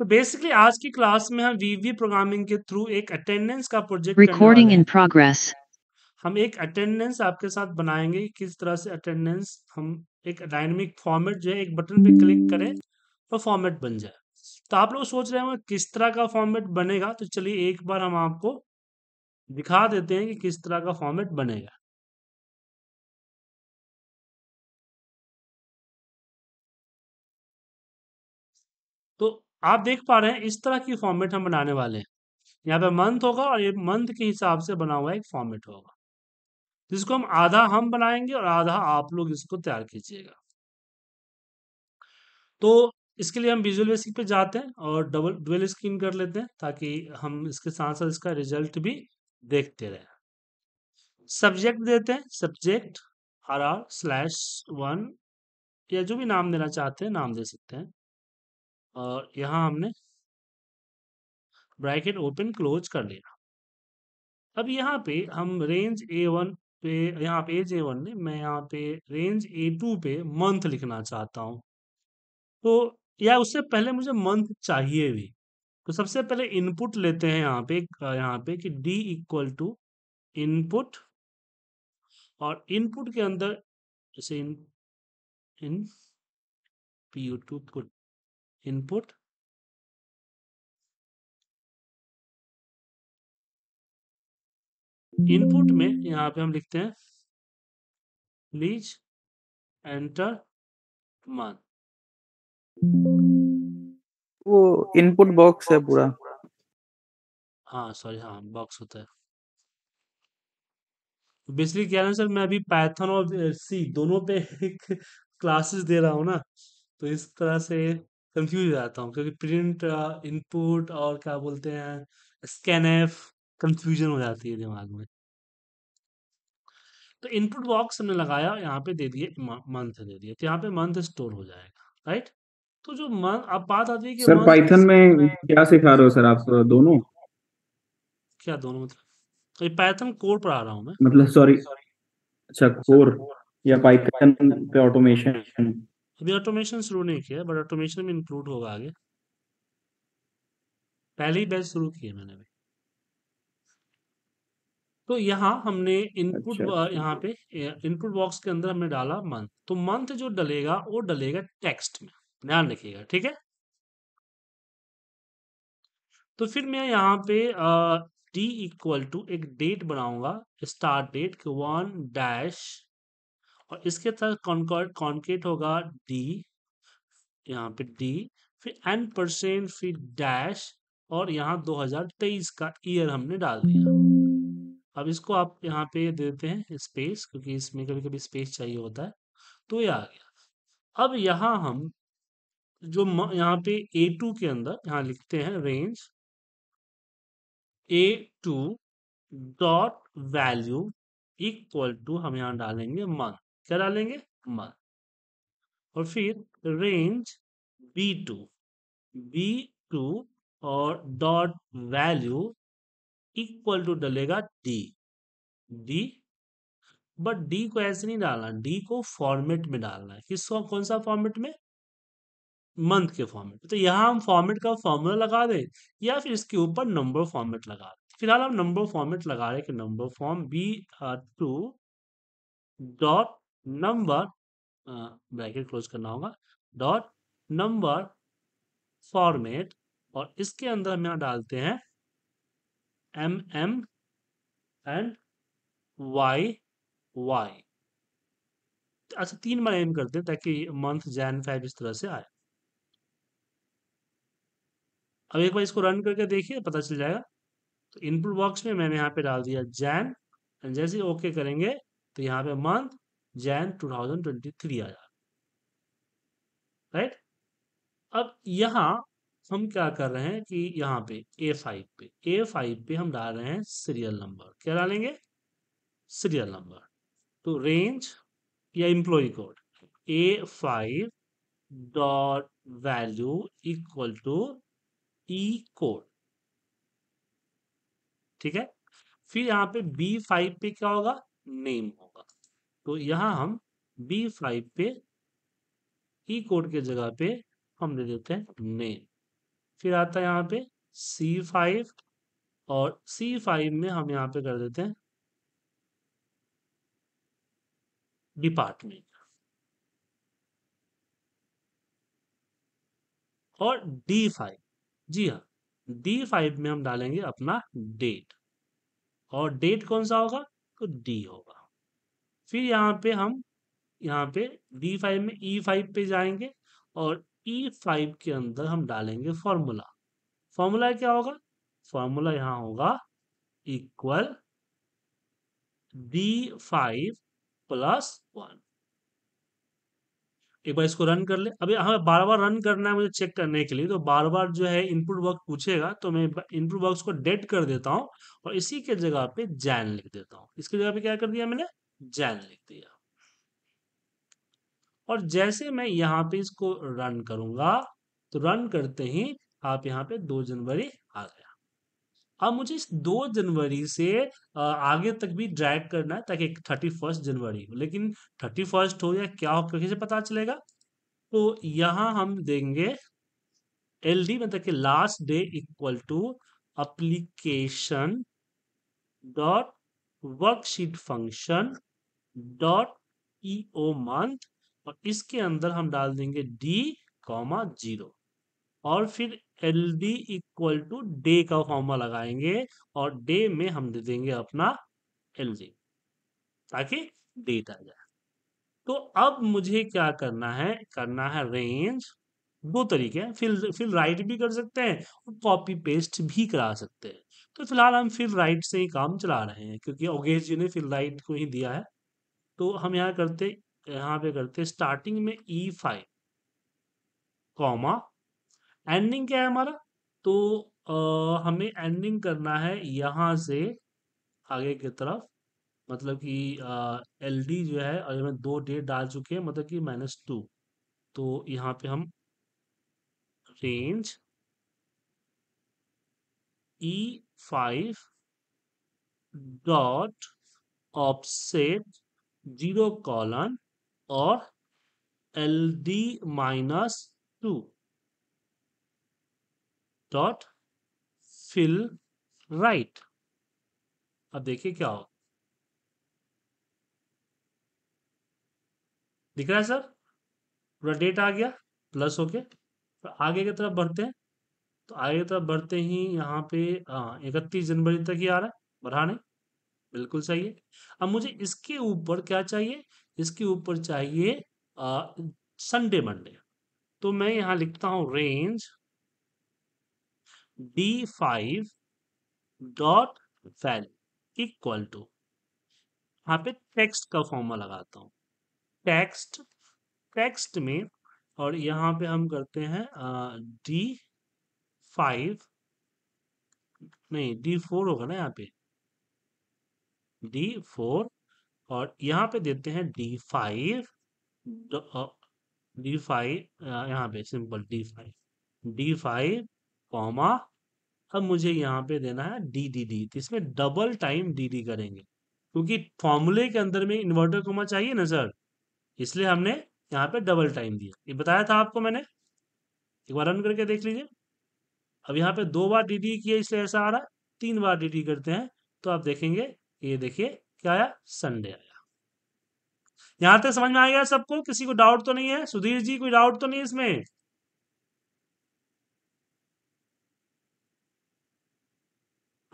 तो बेसिकली आज की क्लास में हम वीवी प्रोग्रामिंग के थ्रू एक अटेंडेंस का प्रोजेक्ट रिकॉर्डिंग इन प्रोग्रेस हम एक अटेंडेंस आपके साथ बनाएंगे किस तरह से अटेंडेंस हम एक डायनेमिक फॉर्मेट जो है एक बटन पे क्लिक करें तो फॉर्मेट बन जाए तो आप लोग सोच रहे होंगे किस तरह का फॉर्मेट बनेगा तो चलिए एक बार हम आपको दिखा देते हैं कि किस तरह का फॉर्मेट बनेगा तो आप देख पा रहे हैं इस तरह की फॉर्मेट हम बनाने वाले हैं यहाँ पे मंथ होगा और ये मंथ के हिसाब से बना हुआ एक फॉर्मेट होगा जिसको हम आधा हम बनाएंगे और आधा आप लोग इसको तैयार कीजिएगा तो इसके लिए हम विजुअल बेसिक पे जाते हैं और डबल डुअल स्क्रीन कर लेते हैं ताकि हम इसके साथ साथ इसका रिजल्ट भी देखते रहे सब्जेक्ट देते हैं subject R R slash one या जो भी नाम देना चाहते हैं नाम दे सकते हैं और यहाँ हमने ब्रैकेट ओपन क्लोज कर लिया अब यहाँ पे हम रेंज ए वन पे यहाँ पे एज ए वन ने मैं यहाँ पे रेंज ए टू पे मंथ लिखना चाहता हूँ तो या उससे पहले मुझे मंथ चाहिए भी तो सबसे पहले इनपुट लेते हैं यहाँ पे यहाँ पे कि d इक्वल टू इनपुट और इनपुट के अंदर जैसे in in P U to put input input में यहाँ पे हम लिखते हैं प्लीज एंटर मान वो इनपुट बॉक्स है पूरा हाँ सॉरी हाँ बॉक्स होता है बेसिकली तो क्या है सर मैं अभी पैथन और सी दोनों पे क्लासेस दे रहा हूं ना तो इस तरह से कंफ्यूज हो जाता हूँ क्योंकि प्रिंट इनपुट और क्या बोलते हैं स्कैन एफ कंफ्यूजन हो जाती है दिमाग में तो इनपुट बॉक्स हमने लगाया यहाँ पे दे दिए मंथ दे दिए तो यहाँ पे मंथ स्टोर हो जाएगा राइट तो जो मंथ अब बात आती है कि सर पाइथन में, क्या सिखा रहे हो सर आप दोनों क्या दोनों मतलब तो पाइथन कोर पढ़ा रहा हूँ मैं मतलब सॉरी अच्छा कोर या पाइथन पे ऑटोमेशन अभी ऑटोमेशन शुरू नहीं किया बट ऑटोमेशन में इंक्लूड होगा आगे पहले ही बैच शुरू किए मैंने अभी तो यहाँ हमने इनपुट अच्छा, अच्छा, यहाँ पे इनपुट बॉक्स के अंदर हमने डाला मंथ तो मंथ जो डलेगा वो डलेगा टेक्स्ट में ध्यान रखिएगा ठीक है तो फिर मैं यहाँ पे डी इक्वल टू एक डेट बनाऊंगा स्टार्ट डेट वन डैश और इसके तहत कॉन्कॉर्ड कॉन्केट होगा डी यहाँ पे डी फिर एन परसेंट फिर डैश और यहाँ 2023 का ईयर हमने डाल दिया अब इसको आप यहाँ पे दे देते हैं स्पेस क्योंकि इसमें कभी कभी स्पेस चाहिए होता है तो ये आ गया अब यहाँ हम जो यहाँ पे ए टू के अंदर यहाँ लिखते हैं range A two dot value equal to हम यहाँ डालेंगे मंथ क्या डालेंगे मान और फिर range B two B two और डॉट वैल्यू इक्वल टू डलेगा डी डी बट डी को ऐसे नहीं डालना डी को फॉर्मेट में डालना है किसको कौन सा फॉर्मेट में मंथ के फॉर्मेट तो यहाँ हम फॉर्मेट का फॉर्मूला लगा दें या फिर इसके ऊपर नंबर फॉर्मेट लगा दें फिलहाल हम नंबर फॉर्मेट लगा रहे कि number form B two dot number bracket close करना होगा डॉट नंबर फॉर्मेट और इसके अंदर हम यहाँ डालते हैं M M and Y Y अच्छा तीन बार एम करते हैं ताकि मंथ जैन फाइव इस तरह से आए अब एक बार इसको रन करके देखिए पता चल जाएगा तो इनपुट बॉक्स में मैंने यहाँ पे डाल दिया जैन जैसे ओके करेंगे तो यहाँ पे मंथ जैन 2023 आया राइट अब यहां हम क्या कर रहे हैं कि यहाँ पे ए फाइव पे ए फाइव पे हम डाल रहे हैं सीरियल नंबर क्या डालेंगे सीरियल नंबर तो रेंज या employ code A five dot value equal to E code ठीक है फिर यहाँ पे बी फाइव पे क्या होगा नेम होगा तो यहाँ हम बी फाइव पे ई e कोड के जगह पे हम दे देते हैं नेम फिर आता है यहाँ पे सी फाइव और सी फाइव में हम यहाँ पे कर देते हैं डिपार्टमेंट और डी फाइव जी हाँ डी फाइव में हम डालेंगे अपना डेट और डेट कौन सा होगा तो डी होगा फिर यहाँ पे हम यहाँ पे डी फाइव में ई e फाइव पे जाएंगे और ई e फाइव के अंदर हम डालेंगे फॉर्मूला फॉर्मूला क्या होगा फॉर्मूला यहाँ होगा equal D five plus one एक बार इसको रन कर ले अभी हमें बार बार रन करना है मुझे चेक करने के लिए तो बार बार जो है इनपुट वर्क पूछेगा तो मैं इनपुट वर्क को डेट कर देता हूँ और इसी के जगह पे जैन लिख देता हूँ इसके जगह पे क्या कर दिया मैंने जैन लिख दिया और जैसे मैं यहां पे इसको रन करूंगा तो रन करते ही आप यहां पे दो जनवरी आ गया अब मुझे इस दो जनवरी से आगे तक भी ड्रैग करना है ताकि थर्टी फर्स्ट जनवरी हो लेकिन थर्टी फर्स्ट हो या क्या हो कैसे पता चलेगा तो यहां हम देंगे एल डी मतलब कि last day equal to application dot worksheet function dot E O month और इसके अंदर हम डाल देंगे डी कॉमा जीरो और फिर L D equal to day का फॉर्मा लगाएंगे और डे में हम दे देंगे अपना एल डी ताकि डेट आ जाए तो अब मुझे क्या करना है करना है रेंज दो तरीके हैं फिर फिर राइट भी कर सकते हैं और कॉपी पेस्ट भी करा सकते हैं तो फिलहाल हम फिर राइट से ही काम चला रहे हैं क्योंकि ओगेश जी ने फिर राइट को ही दिया है तो हम यहाँ करते यहाँ पे करते स्टार्टिंग में ई फाइव कॉमा एंडिंग क्या है हमारा तो आ, हमें एंडिंग करना है यहाँ से आगे की तरफ मतलब कि एल डी जो है और हमें दो डेट डाल चुके हैं मतलब कि माइनस टू तो यहाँ पे हम range E five dot offset zero colon और L D minus two dot fill right अब देखिए क्या हो दिख रहा है सर पूरा डेट आ गया प्लस हो गया तो आगे की तरफ बढ़ते हैं तो आगे की तरफ बढ़ते ही यहाँ पे हाँ, इकतीस जनवरी तक ही आ रहा है बढ़ा नहीं बिल्कुल सही है अब मुझे इसके ऊपर क्या चाहिए इसके ऊपर चाहिए संडे मंडे तो मैं यहां लिखता हूं range D five dot val equal to यहां पे टेक्स्ट का फॉर्मा लगाता हूं टेक्स्ट टेक्स्ट में और यहाँ पे हम करते हैं डी फाइव नहीं डी फोर होगा ना यहाँ पे डी फोर और यहाँ पे देते हैं डी फाइव डी फाइव यहाँ पे simple D five D five comma अब मुझे यहाँ पे देना है डी डी डी तो इसमें डबल टाइम डी डी करेंगे क्योंकि फॉर्मूले के अंदर में इन्वर्टर कोमा चाहिए ना सर इसलिए हमने यहाँ पे डबल टाइम दिया ये बताया था आपको मैंने एक बार रन करके देख लीजिए अब यहाँ पे दो बार डी डी किया इसलिए ऐसा आ रहा है तीन बार डी डी करते हैं तो आप देखेंगे ये देखिए क्या आया संडे आया यहां तक समझ में गया सबको किसी को डाउट तो नहीं है सुधीर जी कोई डाउट तो नहीं इसमें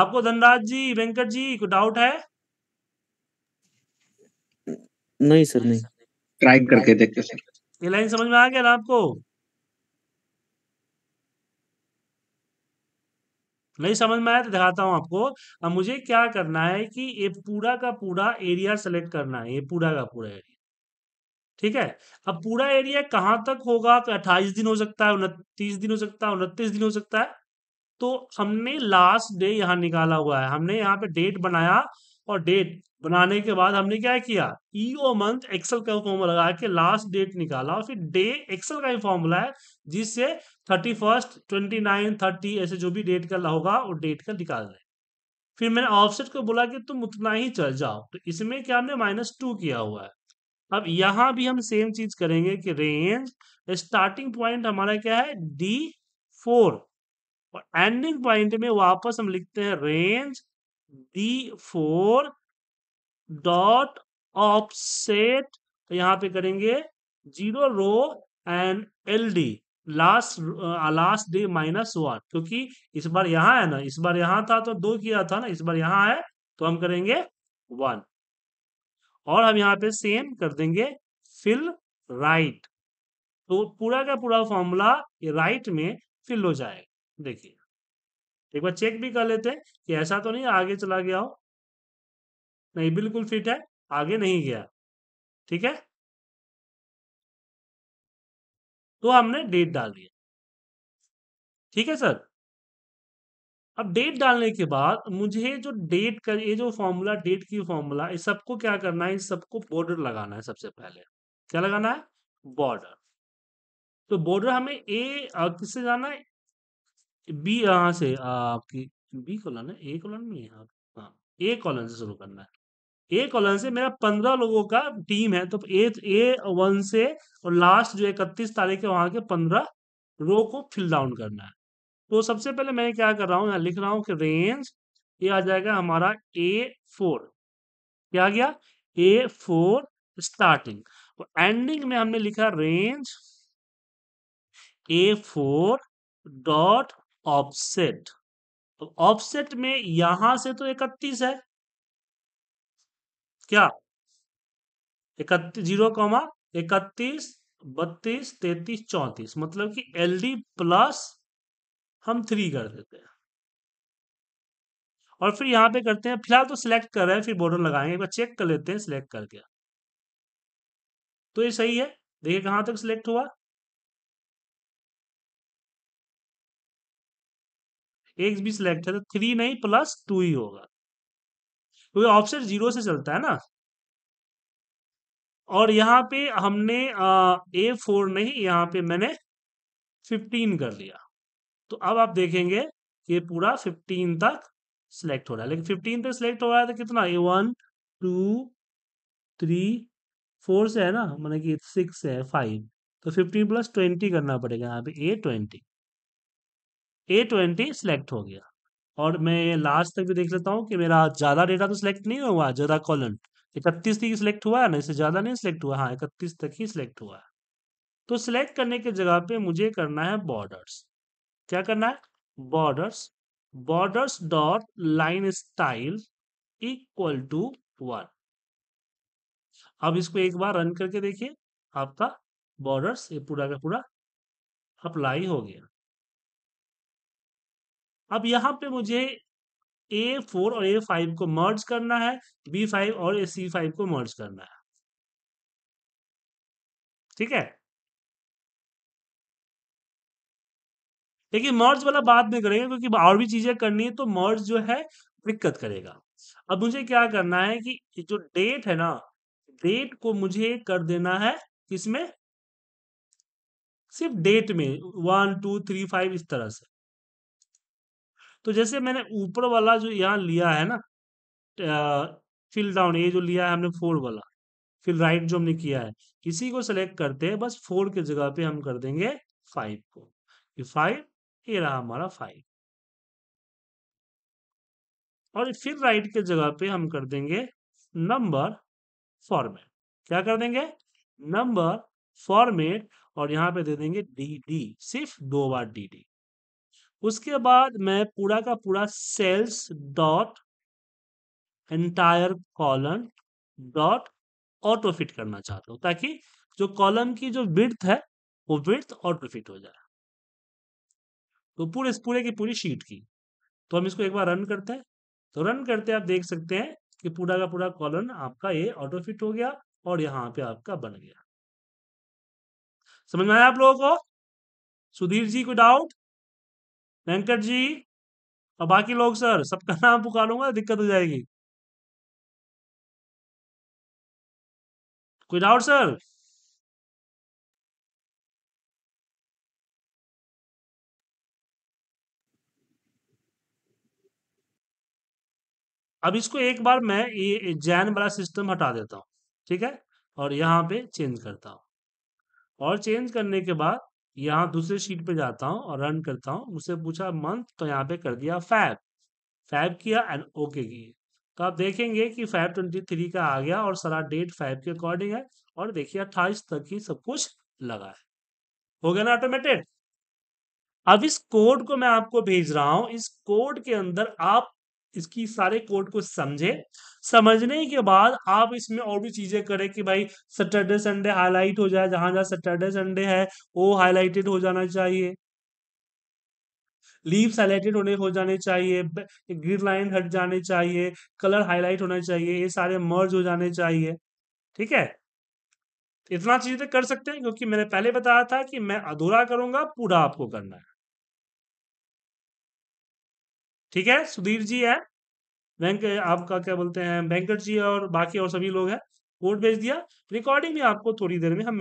आपको धनराज जी वेंकट जी को डाउट है नहीं सर नहीं ट्राई करके देखते सर ये लाइन समझ में आ गया ना आपको नहीं तो समझ में आया तो दिखाता हूँ आपको अब मुझे क्या करना है कि ये पूरा का पूरा एरिया सेलेक्ट करना है ये पूरा का पूरा एरिया ठीक है अब पूरा एरिया कहाँ तक होगा तो अट्ठाईस दिन हो सकता है उनतीस दिन हो सकता है उनतीस दिन हो सकता है तो हमने लास्ट डे यहाँ निकाला हुआ है हमने यहाँ पे डेट बनाया और डेट बनाने के बाद हमने क्या किया ई ओ मंथ एक्सेल का फॉर्मूला लगा के लास्ट डेट निकाला और फिर डे एक्सेल का ही फॉर्मूला है जिससे thirty first twenty nine thirty ऐसे जो भी डेट का होगा वो डेट का निकाल रहे फिर मैंने ऑफसेट को बोला कि तुम उतना ही चल जाओ तो इसमें क्या हमने माइनस टू किया हुआ है अब यहां भी हम सेम चीज करेंगे कि रेंज स्टार्टिंग पॉइंट हमारा क्या है डी फोर और एंडिंग पॉइंट में वापस हम लिखते हैं range B four dot offset तो यहां पे करेंगे zero row and L D last last day minus one क्योंकि इस बार यहां है ना इस बार यहां था तो दो किया था ना इस बार यहां है तो हम करेंगे वन और हम यहां पे सेम कर देंगे फिल राइट तो पूरा का पूरा फॉर्मूला राइट में फिल हो जाएगा देखिए एक बार चेक भी कर लेते हैं कि ऐसा तो नहीं आगे चला गया हो नहीं बिल्कुल फिट है आगे नहीं गया ठीक है तो हमने डेट डाल दिया ठीक है सर अब डेट डालने के बाद मुझे जो डेट का ये जो फॉर्मूला डेट की फॉर्मूला इस सबको क्या करना है इस सबको बॉर्डर लगाना है सबसे पहले क्या लगाना है बॉर्डर तो बॉर्डर हमें ए किससे जाना है बी यहाँ से आपकी बी कॉलन है ए कॉलन नहीं है हाँ ए कॉलन से शुरू करना है ए कॉलन से मेरा पंद्रह लोगों का टीम है तो ए ए वन से और लास्ट जो इकतीस तारीख है वहां के पंद्रह रो को फिल डाउन करना है तो सबसे पहले मैं क्या कर रहा हूँ यहाँ लिख रहा हूँ कि रेंज ये आ जाएगा हमारा ए फोर क्या आ गया ए फोर स्टार्टिंग और एंडिंग में हमने लिखा range A four dot offset offset तो में यहां से तो इकतीस है क्या इकतीस जीरो कॉमा इकतीस बत्तीस तैतीस चौतीस मतलब कि एल डी प्लस हम थ्री कर देते हैं और फिर यहां पे करते हैं फिलहाल तो सिलेक्ट कर रहे हैं फिर बॉर्डर लगाएंगे एक बार चेक कर लेते हैं सिलेक्ट करके तो ये सही है देखिए कहां तक सिलेक्ट हुआ एक्स भी सिलेक्ट है तो थ्री नहीं प्लस टू ही होगा क्योंकि ऑप्शन जीरो से चलता है ना और यहाँ पे हमने ए फोर नहीं यहाँ पे मैंने फिफ्टीन कर लिया तो अब आप देखेंगे ये पूरा फिफ्टीन तक सिलेक्ट हो रहा है लेकिन फिफ्टीन तक सिलेक्ट हो रहा है तो कितना A one two three four से है ना मतलब कि सिक्स है फाइव तो फिफ्टीन प्लस ट्वेंटी करना पड़ेगा यहाँ पे A twenty A twenty select हो गया और मैं लास्ट तक भी देख लेता हूँ कि मेरा ज़्यादा डेटा तो सिलेक्ट नहीं हुआ ज़्यादा कॉलम इकतीस तक सिलेक्ट हुआ है ना इससे ज़्यादा नहीं सिलेक्ट हुआ हाँ इकतीस तक ही सिलेक्ट हुआ है तो सिलेक्ट करने की जगह पे मुझे करना है बॉर्डर्स क्या करना है borders borders dot line style equal to one अब इसको एक बार रन करके देखिए आपका बॉर्डर्स ये पूरा का पूरा अप्लाई हो गया अब यहाँ पे मुझे ए फोर और ए फाइव को मर्ज करना है बी फाइव और ए सी फाइव को मर्ज करना है ठीक है लेकिन मर्ज वाला बात नहीं करेंगे क्योंकि और भी चीजें करनी है तो मर्ज जो है दिक्कत करेगा अब मुझे क्या करना है कि जो डेट है ना डेट को मुझे कर देना है किसमें सिर्फ डेट में वन टू थ्री फाइव इस तरह से तो जैसे मैंने ऊपर वाला जो यहाँ लिया है ना फिल डाउन ये जो लिया है हमने फोर वाला फिल राइट जो हमने किया है इसी को सिलेक्ट करते हैं बस फोर के जगह पे हम कर देंगे फाइव को ये फाइव ये रहा हमारा फाइव और फिर राइट के जगह पे हम कर देंगे नंबर फॉर्मेट क्या कर देंगे नंबर फॉर्मेट और यहां पे दे देंगे डी डी सिर्फ दो बार डी डी उसके बाद मैं पूरा का पूरा cells dot entire column dot auto fit करना चाहता हूं ताकि जो कॉलम की जो विर्थ है वो विर्थ ऑटो फिट हो जाए तो पूरे इस पूरे की पूरी शीट की तो हम इसको एक बार रन करते हैं तो रन करते आप देख सकते हैं कि पूरा का पूरा कॉलम आपका ये ऑटो फिट हो गया और यहाँ पे आपका बन गया समझ में आया आप लोगों को सुधीर जी को डाउट वेंकट जी और बाकी लोग सर सबका नाम पुकारूंगा दिक्कत हो जाएगी कोई डाउट सर अब इसको एक बार मैं ये जैन वाला सिस्टम हटा देता हूं ठीक है और यहां पे चेंज करता हूं और चेंज करने के बाद यहाँ दूसरे शीट पे जाता हूँ और रन करता हूँ मुझसे पूछा मंथ तो यहाँ पे कर दिया फैब फैब किया एंड ओके किए तो आप देखेंगे कि फैब ट्वेंटी थ्री का आ गया और सारा डेट फैब के अकॉर्डिंग है और देखिए अट्ठाईस तक ही सब कुछ लगा है हो गया ना ऑटोमेटेड अब इस कोड को मैं आपको भेज रहा हूं इस कोड के अंदर आप इसकी सारे कोड को समझे समझने के बाद आप इसमें और भी चीजें करें कि भाई सैटरडे संडे हाईलाइट हो जाए जहां जहां सैटरडे संडे है वो हाईलाइटेड हो जाना चाहिए लीव सेलेक्टेड होने हो जाने चाहिए ग्रीन लाइन हट जाने चाहिए कलर हाईलाइट होना चाहिए ये सारे मर्ज हो जाने चाहिए ठीक है इतना चीजें तो कर सकते हैं क्योंकि मैंने पहले बताया था कि मैं अधूरा करूंगा पूरा आपको करना है ठीक है सुधीर जी है बैंक आपका क्या बोलते हैं वेंकट जी और बाकी और सभी लोग हैं कोर्ट भेज दिया रिकॉर्डिंग भी आपको थोड़ी देर में हम